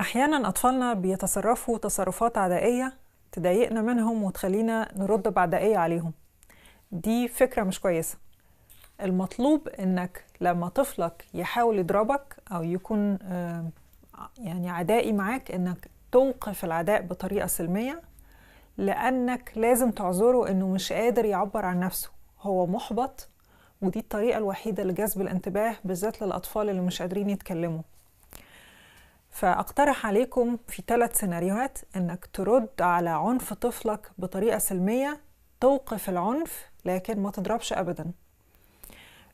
أحيانا أطفالنا بيتصرفوا تصرفات عدائية تضايقنا منهم وتخلينا نرد بعدائية عليهم دي فكرة مش كويسة المطلوب إنك لما طفلك يحاول يضربك أو يكون آه، يعني عدائي معاك إنك توقف العداء بطريقة سلمية لأنك لازم تعذره إنه مش قادر يعبر عن نفسه هو محبط ودي الطريقة الوحيدة لجذب الانتباه بالذات للأطفال اللي مش قادرين يتكلموا فأقترح عليكم في ثلاث سيناريوهات إنك ترد على عنف طفلك بطريقة سلمية توقف العنف لكن ما تضربش أبدا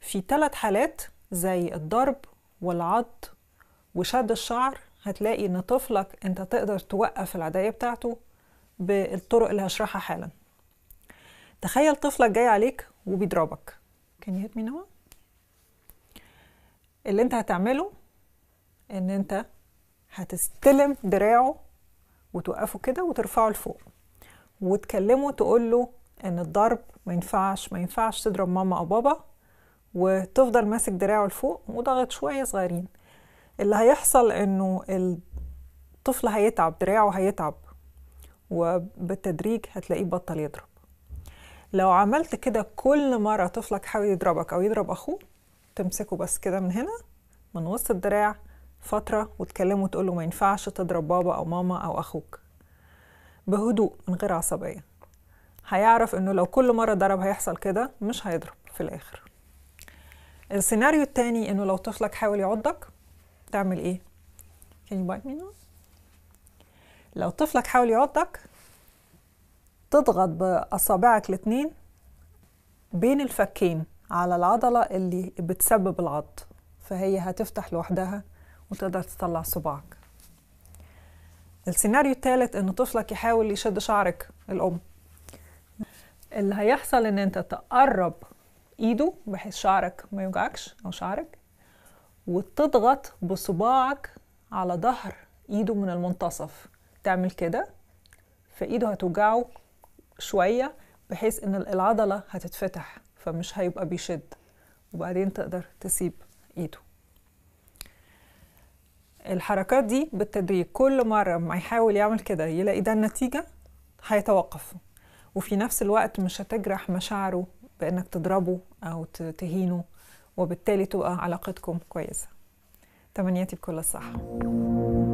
في ثلاث حالات زي الضرب والعض وشد الشعر هتلاقي إن طفلك أنت تقدر توقف العداية بتاعته بالطرق اللي هشرحها حالا تخيل طفلك جاي عليك وبيضربك can you hit me now اللي انت هتعمله ان انت هتستلم دراعه وتوقفه كده وترفعه لفوق وتكلمه تقول له ان الضرب ما ينفعش ما ينفعش تضرب ماما او بابا وتفضل ماسك دراعه لفوق وضغط شويه صغيرين اللي هيحصل انه الطفل هيتعب دراعه هيتعب وبالتدريج هتلاقيه بطل يضرب لو عملت كده كل مرة طفلك حاول يضربك أو يضرب أخوه تمسكه بس كده من هنا من وسط الدراع فترة وتكلمه وتقول له ما ينفعش تضرب بابا أو ماما أو أخوك بهدوء من غير عصبية هيعرف إنه لو كل مرة ضرب هيحصل كده مش هيضرب في الآخر السيناريو التاني إنه لو طفلك حاول يعضك تعمل إيه؟ Can you bite me now? لو طفلك حاول يعضك تضغط بأصابعك الاتنين بين الفكين على العضلة اللي بتسبب العض فهي هتفتح لوحدها وتقدر تطلع صباعك السيناريو الثالث ان طفلك يحاول يشد شعرك الام اللي هيحصل ان انت تقرب ايده بحيث شعرك ما يوجعكش او شعرك وتضغط بصباعك على ظهر ايده من المنتصف تعمل كده فايده هتوجعه شويه بحيث ان العضله هتتفتح فمش هيبقى بيشد وبعدين تقدر تسيب ايده الحركات دي بالتدريج كل مرة ما يحاول يعمل كده يلاقي ده النتيجة هيتوقف وفي نفس الوقت مش هتجرح مشاعره بإنك تضربه أو تهينه وبالتالي تبقى علاقتكم كويسة تمنياتي بكل الصحة